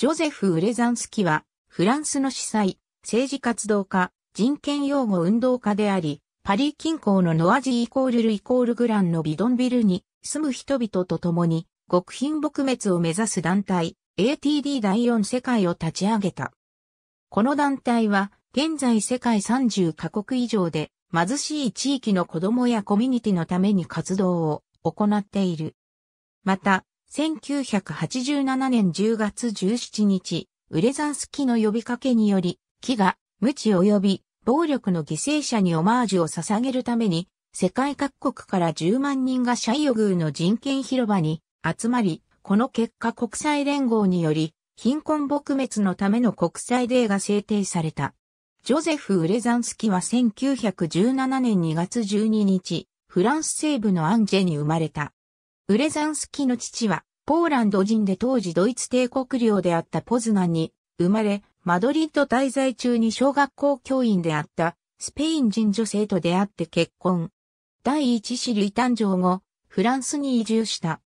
ジョゼフ・ウレザンスキは、フランスの司祭、政治活動家、人権擁護運動家であり、パリ近郊のノアジーイコールルイコールグランのビドンビルに住む人々と共に、極貧撲滅を目指す団体、ATD 第4世界を立ち上げた。この団体は、現在世界30カ国以上で、貧しい地域の子供やコミュニティのために活動を行っている。また、1987年10月17日、ウレザンスキの呼びかけにより、木が、無知及び、暴力の犠牲者にオマージュを捧げるために、世界各国から10万人がシャイヨグーの人権広場に集まり、この結果国際連合により、貧困撲滅のための国際デーが制定された。ジョゼフ・ウレザンスキは1917年2月12日、フランス西部のアンジェに生まれた。ウレザンスキの父は、ポーランド人で当時ドイツ帝国領であったポズナンに生まれ、マドリッド滞在中に小学校教員であったスペイン人女性と出会って結婚。第一子類誕生後、フランスに移住した。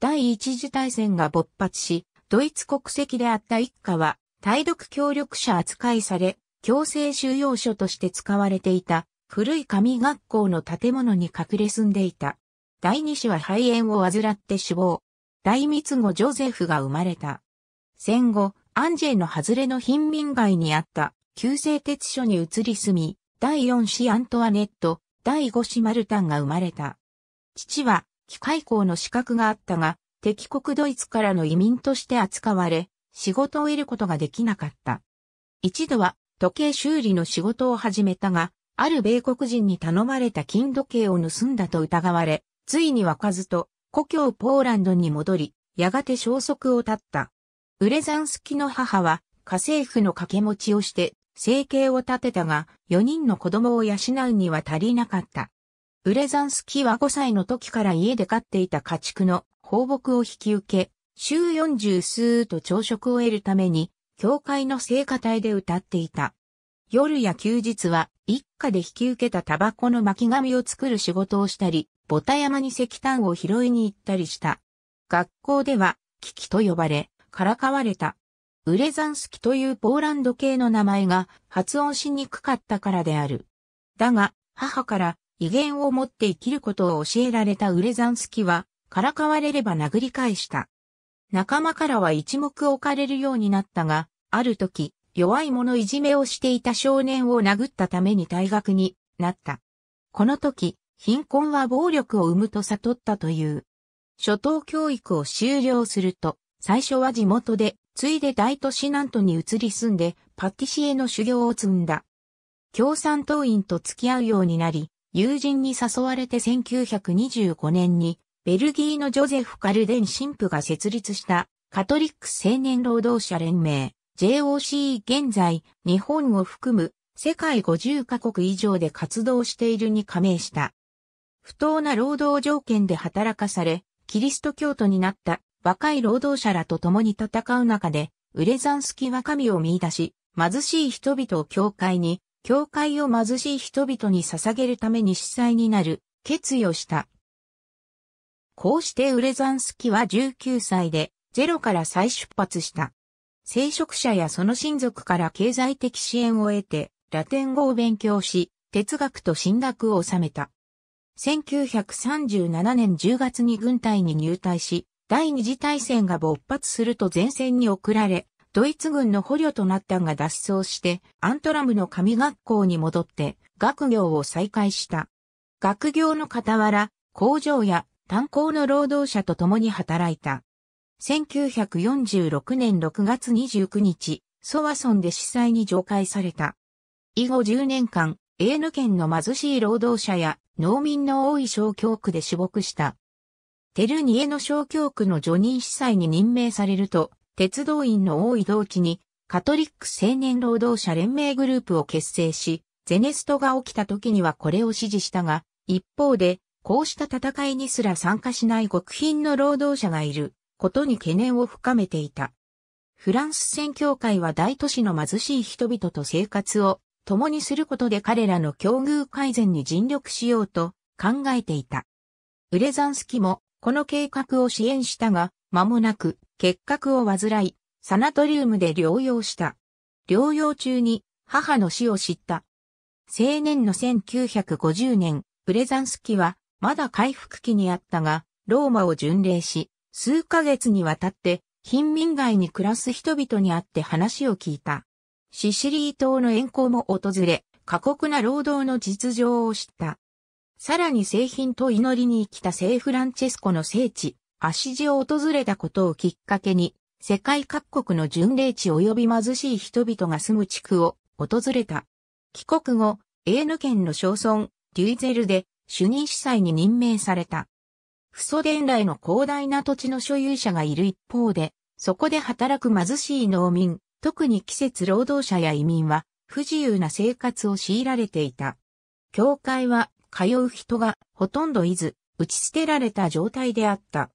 第一次大戦が勃発し、ドイツ国籍であった一家は、対独協力者扱いされ、強制収容所として使われていた、古い紙学校の建物に隠れ住んでいた。第二子は肺炎を患って死亡。大密後ジョゼフが生まれた。戦後、アンジェの外れの貧民街にあった旧製鉄所に移り住み、第4子アントワネット、第5子マルタンが生まれた。父は機械工の資格があったが、敵国ドイツからの移民として扱われ、仕事を得ることができなかった。一度は時計修理の仕事を始めたが、ある米国人に頼まれた金時計を盗んだと疑われ、ついに湧かずと、故郷ポーランドに戻り、やがて消息を絶った。ウレザンスキの母は、家政婦の掛け持ちをして、生計を立てたが、4人の子供を養うには足りなかった。ウレザンスキは5歳の時から家で飼っていた家畜の放牧を引き受け、週40数と朝食を得るために、教会の聖歌隊で歌っていた。夜や休日は一家で引き受けたタバコの巻紙を作る仕事をしたり、ボタ山に石炭を拾いに行ったりした。学校では、キキと呼ばれ、からかわれた。ウレザンスキというポーランド系の名前が発音しにくかったからである。だが、母から威厳を持って生きることを教えられたウレザンスキは、からかわれれば殴り返した。仲間からは一目置かれるようになったが、ある時、弱い者いじめをしていた少年を殴ったために退学になった。この時、貧困は暴力を生むと悟ったという。初等教育を終了すると、最初は地元で、ついで大都市南都に移り住んで、パティシエの修行を積んだ。共産党員と付き合うようになり、友人に誘われて1925年に、ベルギーのジョゼフ・カルデン神父が設立した、カトリック青年労働者連盟、JOC 現在、日本を含む世界50カ国以上で活動しているに加盟した。不当な労働条件で働かされ、キリスト教徒になった若い労働者らと共に戦う中で、ウレザンスキは神を見出し、貧しい人々を教会に、教会を貧しい人々に捧げるために司祭になる、決意をした。こうしてウレザンスキは19歳で、ゼロから再出発した。聖職者やその親族から経済的支援を得て、ラテン語を勉強し、哲学と進学を収めた。1937年10月に軍隊に入隊し、第二次大戦が勃発すると前線に送られ、ドイツ軍の捕虜となったが脱走して、アントラムの神学校に戻って、学業を再開した。学業の傍ら、工場や炭鉱の労働者と共に働いた。1946年6月29日、ソワソンで司祭に上階された。以後10年間、エーヌ県の貧しい労働者や農民の多い小教区で死亡した。テルニエの小教区の除任司祭に任命されると、鉄道員の多い同地に、カトリック青年労働者連盟グループを結成し、ゼネストが起きた時にはこれを支持したが、一方で、こうした戦いにすら参加しない極貧の労働者がいる。ことに懸念を深めていた。フランス宣教会は大都市の貧しい人々と生活を共にすることで彼らの境遇改善に尽力しようと考えていた。ウレザンスキもこの計画を支援したが、間もなく結核を患い、サナトリウムで療養した。療養中に母の死を知った。青年の1950年、ウレザンスキはまだ回復期にあったが、ローマを巡礼し、数ヶ月にわたって貧民街に暮らす人々に会って話を聞いた。シシリー島の沿行も訪れ、過酷な労働の実情を知った。さらに製品と祈りに生きた聖フランチェスコの聖地、足地を訪れたことをきっかけに、世界各国の巡礼地及び貧しい人々が住む地区を訪れた。帰国後、エーヌ県の小村、デュイゼルで主任司祭に任命された。不祖伝来の広大な土地の所有者がいる一方で、そこで働く貧しい農民、特に季節労働者や移民は不自由な生活を強いられていた。教会は通う人がほとんどいず、打ち捨てられた状態であった。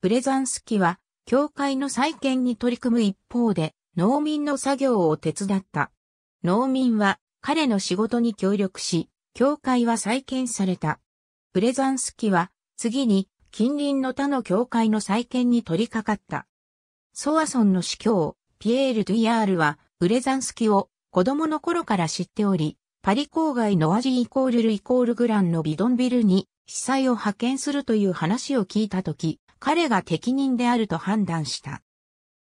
プレザンスキは教会の再建に取り組む一方で農民の作業を手伝った。農民は彼の仕事に協力し、教会は再建された。プレザンスキは次に近隣の他の教会の再建に取り掛かった。ソワソンの司教、ピエール・ドゥイヤールは、ウレザンスキを子供の頃から知っており、パリ郊外のアジイコールルイコールグランのビドンビルに司祭を派遣するという話を聞いたとき、彼が適任であると判断した。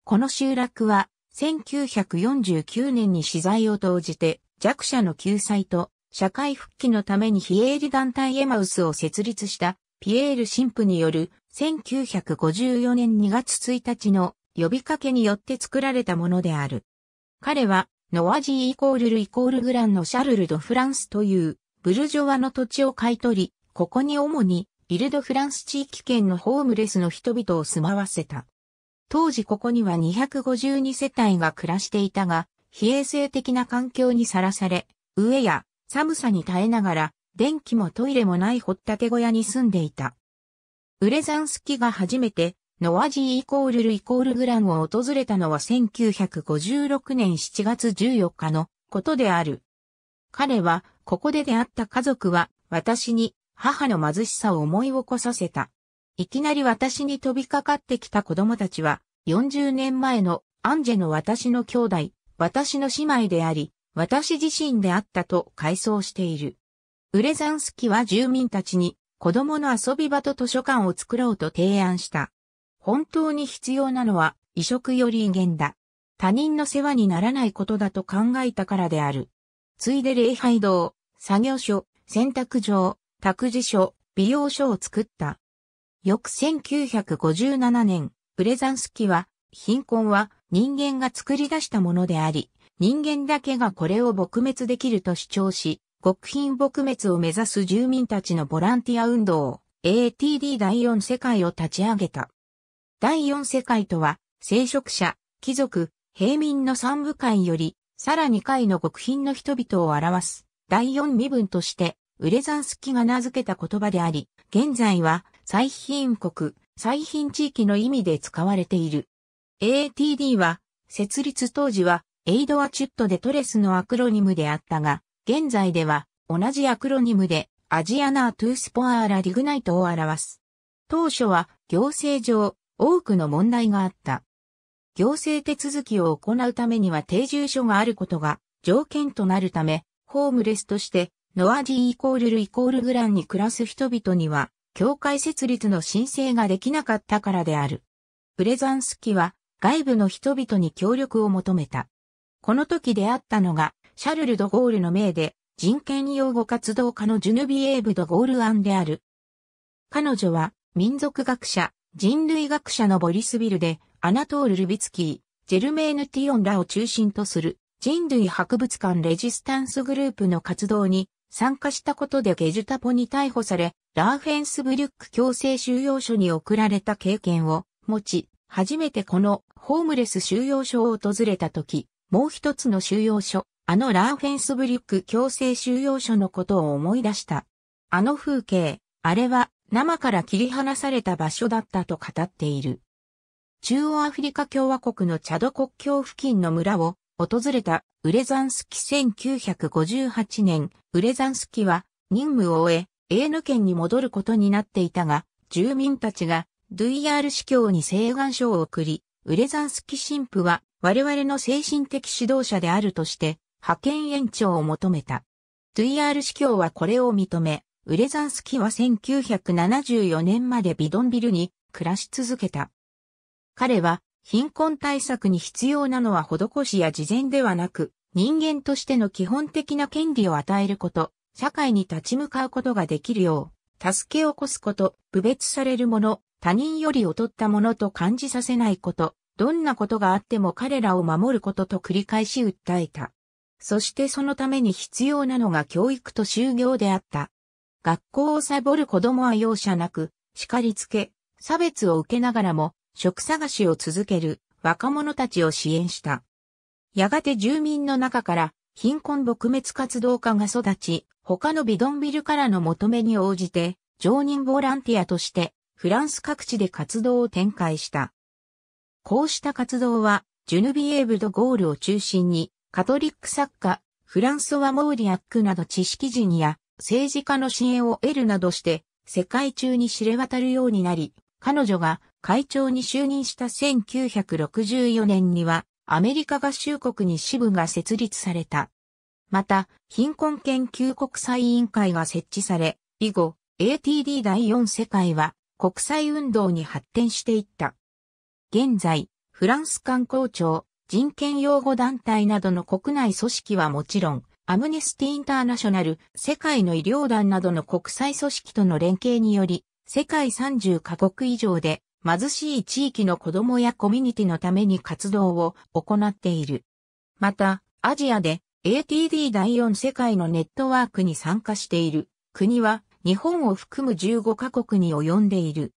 この集落は、1949年に資材を投じて弱者の救済と社会復帰のために非営利団体エマウスを設立したピエール神父による1954年2月1日の呼びかけによって作られたものである。彼は、ノアジーイコールルイコールグランのシャルル・ド・フランスという、ブルジョワの土地を買い取り、ここに主に、イル・ド・フランス地域圏のホームレスの人々を住まわせた。当時ここには252世帯が暮らしていたが、非衛生的な環境にさらされ、飢えや寒さに耐えながら電気もトイレもない掘ったて小屋に住んでいた。ウレザンスキが初めて、ノアジーイコールルイコールグランを訪れたのは1956年7月14日のことである。彼は、ここで出会った家族は、私に、母の貧しさを思い起こさせた。いきなり私に飛びかかってきた子供たちは、40年前のアンジェの私の兄弟、私の姉妹であり、私自身であったと回想している。ウレザンスキは住民たちに子供の遊び場と図書館を作ろうと提案した。本当に必要なのは、移植より威厳だ。他人の世話にならないことだと考えたからである。ついで礼拝堂、作業所、洗濯場、託児所、美容所を作った。翌1957年、ブレザンスキは、貧困は人間が作り出したものであり、人間だけがこれを撲滅できると主張し、極貧撲滅を目指す住民たちのボランティア運動、ATD 第4世界を立ち上げた。第4世界とは、聖職者、貴族、平民の三部会より、さらに会の極貧の人々を表す、第4身分として、ウレザンスキが名付けた言葉であり、現在は、最貧国、最貧地域の意味で使われている。ATD は、設立当時は、エイドアチュットでトレスのアクロニムであったが、現在では同じアクロニムでアジアナートゥースポアーラリグナイトを表す。当初は行政上多くの問題があった。行政手続きを行うためには定住所があることが条件となるため、ホームレスとしてノアジーイコールルイコールグランに暮らす人々には、教会設立の申請ができなかったからである。プレザンスキは外部の人々に協力を求めた。この時出会ったのがシャルル・ド・ゴールの命で、人権擁護活動家のジュヌビエーブ・ド・ゴール・アンである。彼女は、民族学者、人類学者のボリスビルで、アナトール・ルビツキー、ジェルメーヌ・ティオンらを中心とする、人類博物館レジスタンスグループの活動に参加したことでゲジュタポに逮捕され、ラーフェンスブリュック強制収容所に送られた経験を持ち、初めてこのホームレス収容所を訪れた時、もう一つの収容所、あのラーフェンスブリュック強制収容所のことを思い出した。あの風景、あれは生から切り離された場所だったと語っている。中央アフリカ共和国のチャド国境付近の村を訪れたウレザンスキ1958年、ウレザンスキは任務を終え、エーヌ県に戻ることになっていたが、住民たちがドゥイヤール司教に請願書を送り、ウレザンスキ神父は我々の精神的指導者であるとして派遣延長を求めた。トゥイヤール司教はこれを認め、ウレザンスキは1974年までビドンビルに暮らし続けた。彼は貧困対策に必要なのは施しや事前ではなく、人間としての基本的な権利を与えること、社会に立ち向かうことができるよう、助けを起こすこと、侮蔑されるもの、他人より劣ったものと感じさせないこと、どんなことがあっても彼らを守ることと繰り返し訴えた。そしてそのために必要なのが教育と就業であった。学校をサボる子供は容赦なく、叱りつけ、差別を受けながらも、職探しを続ける若者たちを支援した。やがて住民の中から貧困撲滅活動家が育ち、他のビドンビルからの求めに応じて、常任ボランティアとして、フランス各地で活動を展開した。こうした活動は、ジュヌビエーブ・ド・ゴールを中心に、カトリック作家、フランソワ・モーリアックなど知識人や政治家の支援を得るなどして世界中に知れ渡るようになり、彼女が会長に就任した1964年にはアメリカ合衆国に支部が設立された。また、貧困研究国際委員会が設置され、以後、ATD 第4世界は国際運動に発展していった。現在、フランス観光庁、人権擁護団体などの国内組織はもちろん、アムネスティ・インターナショナル、世界の医療団などの国際組織との連携により、世界30カ国以上で貧しい地域の子供やコミュニティのために活動を行っている。また、アジアで ATD 第4世界のネットワークに参加している国は日本を含む15カ国に及んでいる。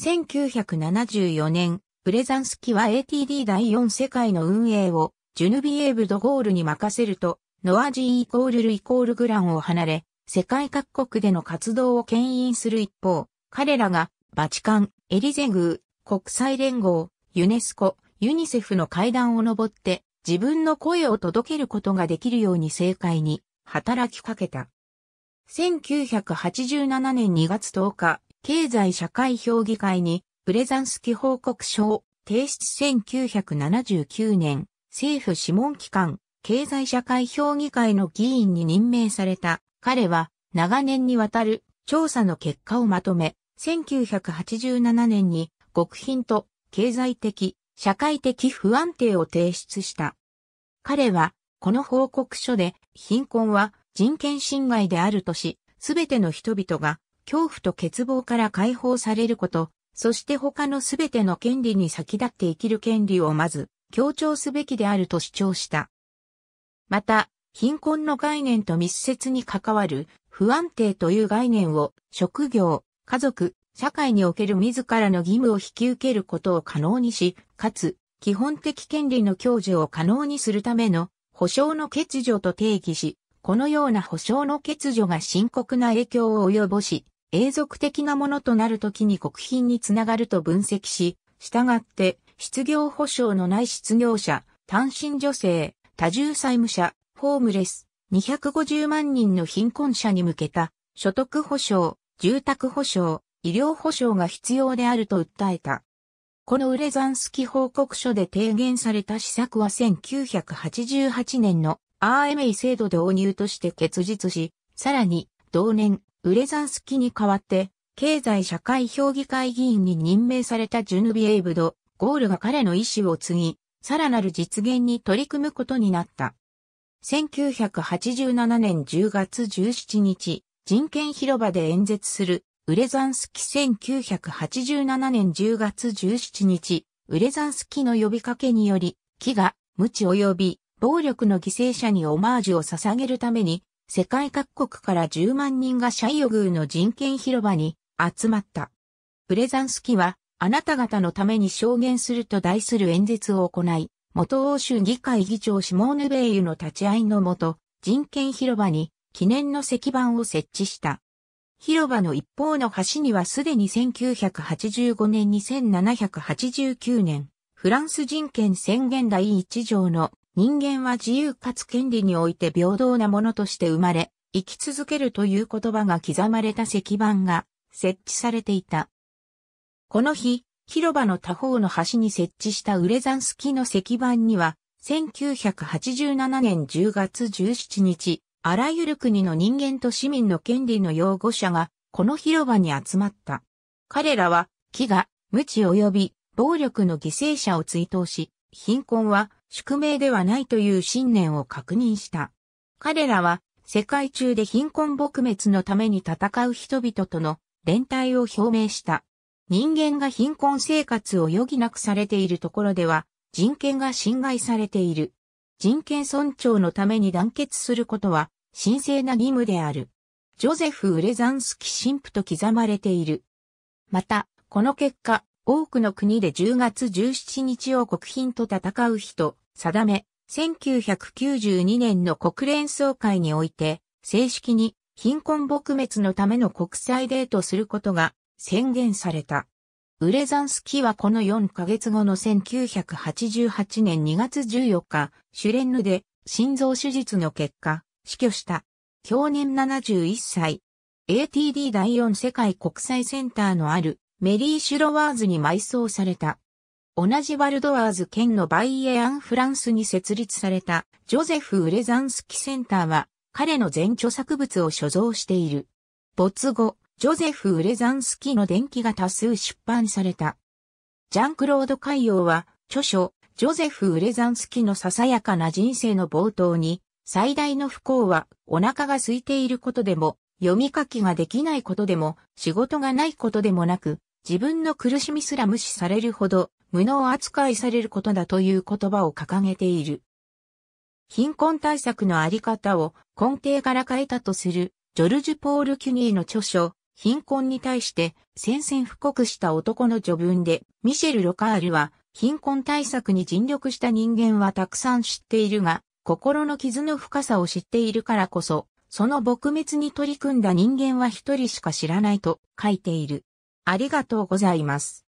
1974年、プレザンスキは ATD 第4世界の運営をジュヌビエーブ・ド・ゴールに任せると、ノアジーイコールルイコールグランを離れ、世界各国での活動を牽引する一方、彼らがバチカン、エリゼ宮、国際連合、ユネスコ、ユニセフの階段を登って自分の声を届けることができるように政界に働きかけた。1987年2月10日、経済社会評議会にブレザンスキ報告書を提出1979年、政府諮問機関、経済社会評議会の議員に任命された。彼は、長年にわたる調査の結果をまとめ、1987年に極貧と経済的、社会的不安定を提出した。彼は、この報告書で、貧困は人権侵害であるとし、すべての人々が恐怖と欠乏から解放されること、そして他のすべての権利に先立って生きる権利をまず強調すべきであると主張した。また、貧困の概念と密接に関わる不安定という概念を職業、家族、社会における自らの義務を引き受けることを可能にし、かつ基本的権利の享受を可能にするための保障の欠如と定義し、このような保障の欠如が深刻な影響を及ぼし、永続的なものとなるときに国賓につながると分析し、従って、失業保障のない失業者、単身女性、多重債務者、ホームレス、250万人の貧困者に向けた、所得保障、住宅保障、医療保障が必要であると訴えた。このウレザンスキ報告書で提言された施策は1988年の RMA 制度導入として結実し、さらに同年ウレザンスキに代わって、経済社会評議会議員に任命されたジュヌビエイブド、ゴールが彼の意思を継ぎ、さらなる実現に取り組むことになった。1987年10月17日、人権広場で演説する、ウレザンスキ1987年10月17日、ウレザンスキの呼びかけにより、木が、無知及び、暴力の犠牲者にオマージュを捧げるために、世界各国から10万人がシャイオグーの人権広場に集まった。プレザンスキは、あなた方のために証言すると題する演説を行い、元欧州議会議長シモーヌ・ベイユの立ち会いのもと、人権広場に記念の石板を設置した。広場の一方の端にはすでに1985年2789年、フランス人権宣言第1条の人間は自由かつ権利において平等なものとして生まれ、生き続けるという言葉が刻まれた石板が設置されていた。この日、広場の他方の端に設置したウレザンスキの石板には、1987年10月17日、あらゆる国の人間と市民の権利の擁護者が、この広場に集まった。彼らは、飢餓、無知及び暴力の犠牲者を追悼し、貧困は宿命ではないという信念を確認した。彼らは世界中で貧困撲滅のために戦う人々との連帯を表明した。人間が貧困生活を余儀なくされているところでは人権が侵害されている。人権尊重のために団結することは神聖な義務である。ジョゼフ・ウレザンスキ神父と刻まれている。また、この結果、多くの国で10月17日を国賓と戦う日と定め、1992年の国連総会において、正式に貧困撲滅のための国際デートすることが宣言された。ウレザンスキーはこの4ヶ月後の1988年2月14日、シュレンヌで心臓手術の結果、死去した。去年71歳。ATD 第4世界国際センターのあるメリー・シュロワーズに埋葬された。同じワルドワーズ県のバイエアン・フランスに設立されたジョゼフ・ウレザンスキセンターは彼の全著作物を所蔵している。没後、ジョゼフ・ウレザンスキの伝記が多数出版された。ジャンクロード・海洋は著書ジョゼフ・ウレザンスキのささやかな人生の冒頭に最大の不幸はお腹が空いていることでも読み書きができないことでも仕事がないことでもなく自分の苦しみすら無視されるほど無能扱いされることだという言葉を掲げている。貧困対策のあり方を根底から変えたとするジョルジュ・ポール・キュニーの著書、貧困に対して宣戦布告した男の序文で、ミシェル・ロカールは、貧困対策に尽力した人間はたくさん知っているが、心の傷の深さを知っているからこそ、その撲滅に取り組んだ人間は一人しか知らないと書いている。ありがとうございます。